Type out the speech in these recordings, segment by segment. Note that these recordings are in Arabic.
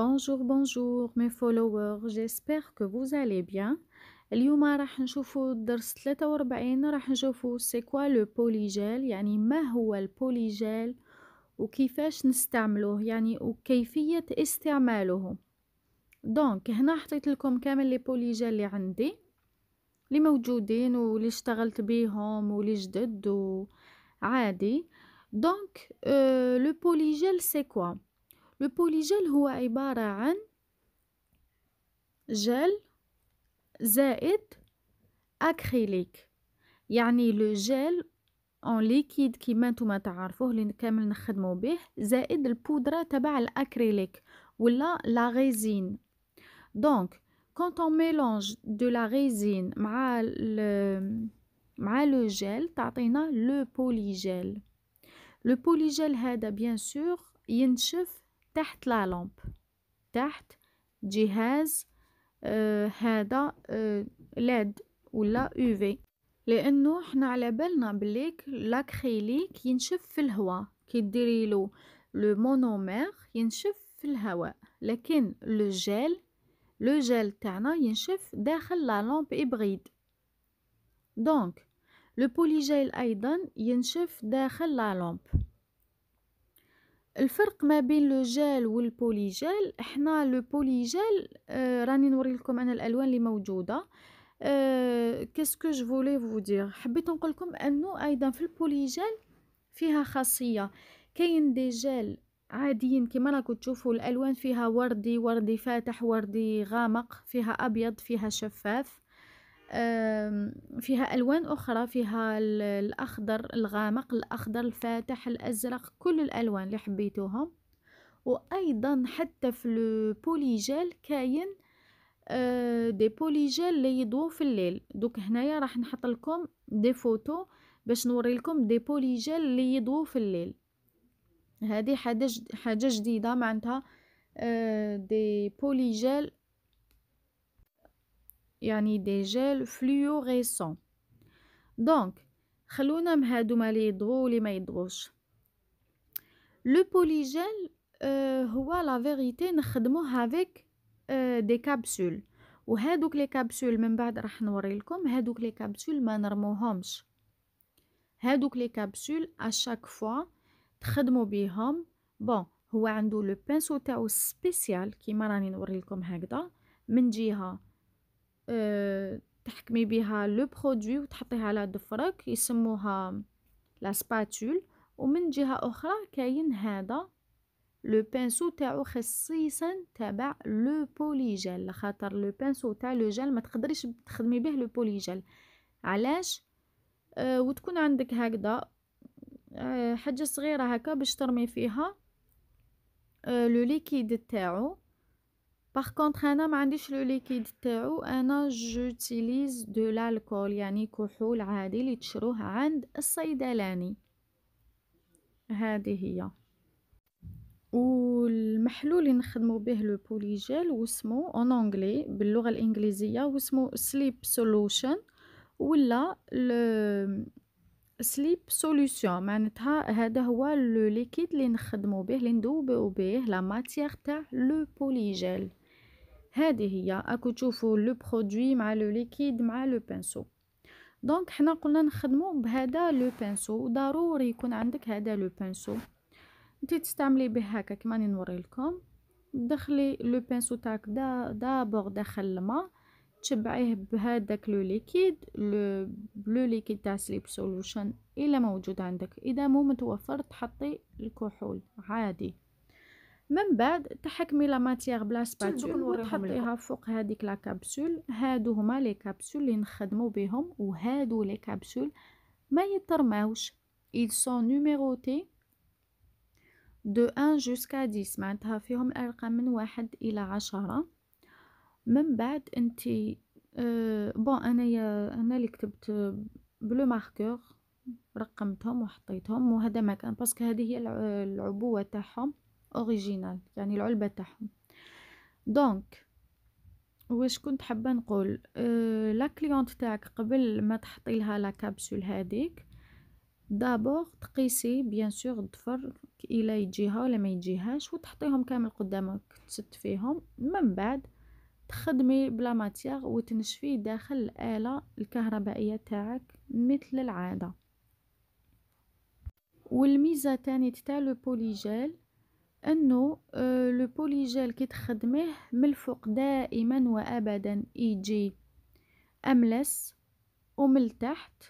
بونجور بونجور مي فولوور جيسبر كو فوز الي بيان اليوم راح نشوفو الدرس 43 راح نشوفو سي كوا لو بوليجيل يعني ما هو البوليجيل وكيفاش نستعملوه يعني وكيفية استعماله دونك هنا حطيت لكم كامل لي بوليجيل اللي عندي اللي موجودين واللي اشتغلت بيهم واللي جدد وعادي دونك لو بوليجيل سي كوا البوليجل هو عبارة عن جل زائد أكريليك يعني لو جيل اون ليكيد كيما نتوما تعرفوه اللي كامل نخدمو به زائد البودره تبع الاكريليك ولا لا ريزين دونك كونت اون ميلونج دو لا ريزين مع ال مع لو جيل تعطينا لو بوليجيل لو بوليجيل هذا بيان سور ينشف تحت لا لامب تحت جهاز آه، هذا آه، ليد ولا في لانه حنا على بالنا بليك لاكريليك ينشف في الهواء كي ديري لو مونومير ينشف في الهواء لكن لو جيل لو جيل تاعنا ينشف داخل لا لامب ابريد دونك لو بوليجيل ايضا ينشف داخل لا لامب الفرق ما بين لو جيل جيل احنا لو بوليجيل اه راني نوري لكم انا الالوان اللي موجوده كيسكو كاسكو جو فولي فو دير حبيت نقول لكم انه ايضا في البوليجيل فيها خاصيه كاين دي جيل عاديين كما راكم تشوفوا الالوان فيها وردي وردي فاتح وردي غامق فيها ابيض فيها شفاف فيها ألوان أخرى فيها الأخضر الغامق الأخضر الفاتح الأزرق كل الألوان اللي حبيتوهم وأيضا حتى في جيل كاين آه، دي دي جيل اللي يضوا في الليل دوك هنايا راح نحط لكم دي فوتو باش نوري لكم دي جيل اللي يضوا في الليل هذه حاجه حاجه جديده معناتها آه، دي دي جيل يعني دي جيل فلوريسون دونك خلونا مهادوما لي يضغو لي ما يضغوش لو بوليجيل آه هو لا فيغيتي نخدموه افيك آه دي كابسول وهادوك لي كابسول من بعد راح نوري لكم هادوك لي كابسول ما نرموهمش هادوك لي كابسول اشاك فوا تخدموا بيهم بون هو عنده لو بانسو تاعو سبيسيال كيما راني نوري لكم هكذا من جهه تحكمي بها لو برودوي وتحطيها على ضفرك يسموها لا سباتول ومن جهه اخرى كاين هذا لو بانسو تاعو خصيصا تبع لو بوليجيل خاطر لو بانسو تاع لو جيل ما تقدريش تخدمي به لو بوليجيل علاش أه وتكون عندك هكذا أه حاجه صغيره هكا باش ترمي فيها أه لو ليكيد تاعو باغ كونطخ انا ما عنديش لو ليكيد تاعو انا جوتيليز دو لالكول يعني كحول عادي اللي تشروه عند الصيدلاني هذه هي والمحلول اللي نخدمو به لو بولي جيل واسمو اون انغلي باللغه الانجليزيه واسمو سليب سولوشن ولا سليب سوليوشن معناتها هذا هو لو ليكيد اللي نخدمو به اللي ندوبو به لا ماتيير تاع لو بولي جيل هذه هي اكو تشوفوا لو برودوي مع لو ليكيد مع لو بانسو دونك حنا قلنا نخدمو بهذا لو بانسو ضروري يكون عندك هذا لو بانسو انت تستعملي به هكا كما نوري لكم دخلي لو بانسو تاعك دابور داخل الماء تشبعيه بهذاك لو ليكيد لو بلو ليكيد تاع سليب سولوشن الا موجود عندك اذا مو متوفر تحطي الكحول عادي من بعد تحكمي لا ماتيغ بلا سباتول وتحطيها فوق هذيك لا كابسول هادو هما لي كابسول اللي نخدمو بهم وهادو لي كابسول ما يترماوش ايل سون numérotés دو 1 جوسكا 10 معناتها فيهم الارقام من واحد الى عشرة من بعد انت أه بون انايا انا اللي كتبت بلو ماركور رقمتهم وحطيتهم وهذا ما كان باسكو هذه هي العبوه تاعهم اوريجينال يعني العلبة تاعهم دونك واش كنت حابه نقول آه، لا كليونت تاعك قبل ما تحطي لها لا كابسول هذيك دابور تقيسي بيان سور الضفر الا يجيها ولا ما يجيهاش وتحطيهم كامل قدامك تست فيهم من بعد تخدمي بلا ماتيغ وتنشفي داخل الآلة الكهربائية تاعك مثل العادة والميزة تاني تاع لو بوليجيل انه لو آه، بوليجيل كي تخدميه من الفوق دائما وابدا يجي املس ومن التحت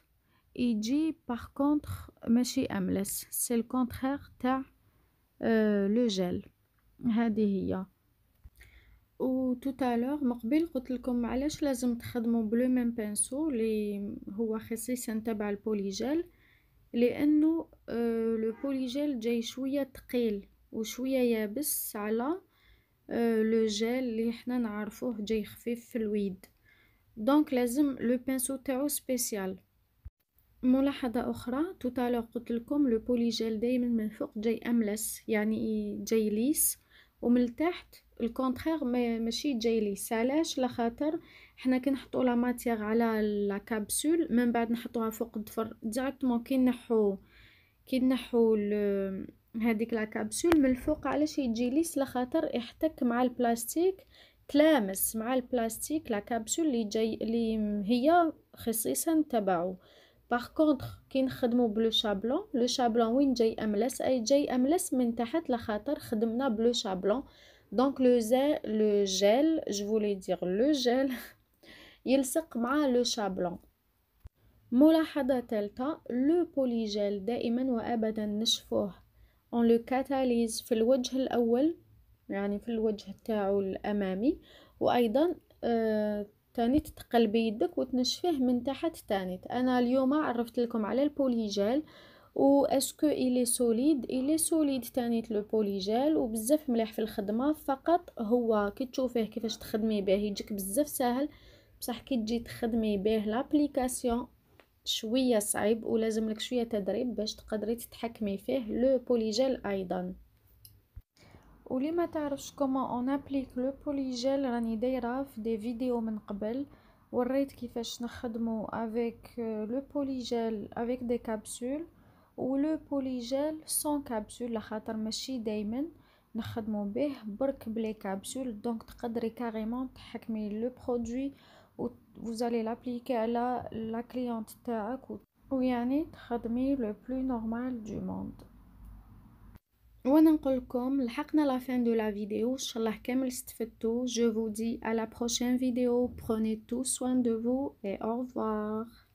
يجي باغ كونطخ ماشي املس سي الكونترير تاع لو آه، جيل هذه هي و توتالور مقبل قلت لكم علاش لازم تخدموا بلو ميم بانسو اللي هو خصيصا تبع البوليجيل لانه لو آه، بوليجيل جاي شويه ثقيل وشويه يابس على لو آه، جيل اللي حنا نعرفوه جاي خفيف في الويد دونك لازم لو بانسو تاعو سبيسيال ملاحظة أخرى توتالور قلت لكم لو جيل دايما من فوق جاي أملس يعني جاي ليس ومن تحت الكونترير ماشي جاي ليس علاش لخاطر حنا كنحطو لا ماتيغ على لا كابسول من بعد نحطوها فوق الضفر ديريكتومون كي نحو كي نحو هذيك لاكابسول من الفوق علاش يجي ليس لخاطر يحتك مع البلاستيك تلامس مع البلاستيك لاكابسول اللي جاي اللي هي خصيصا تبعو باغ كونطخ كي نخدمو بلو شابلون لو شابلون وين جاي املس اي جاي املس من تحت لخاطر خدمنا بلو شابلون دونك لو زا لو جيل جو فولي دير لو جيل يلصق مع لو شابلون ملاحظه ثالثه لو بوليجيل دائما وابدا نشفوه on le catalyse في الوجه الأول يعني في الوجه تاعو الأمامي وأيضا آه تاني تتقلبي يدك وتنشفيه من تحت تاني أنا اليوم عرفت لكم على البوليجال و اسكو الي سوليد الي سوليد تاني لو بوليجال وبزاف مليح في الخدمه فقط هو كي تشوفيه كيفاش تخدمي به يجيك بزاف ساهل بصح كي تجي تخدمي به لابليكاسيون شويه صعيب ولازم لك شويه تدريب باش تقدري تتحكمي فيه لو بوليجيل ايضا ولما تعرفش كما اون ابليك لو بوليجيل راني دايره في دي فيديو من قبل وريت كيفاش نخدمو افيك لو بوليجيل افيك دي كابسول ولو بوليجيل سون كابسول لخاطر ماشي دايما نخدمو به برك بلي كابسول دونك تقدري كاريمون تحكمي لو برودوي vous allez l'appliquer à la, la cliente تاعك un تخدمي le plus normal du monde fin de la vidéo je vous dis à la prochaine vidéo prenez tout soin de vous et au revoir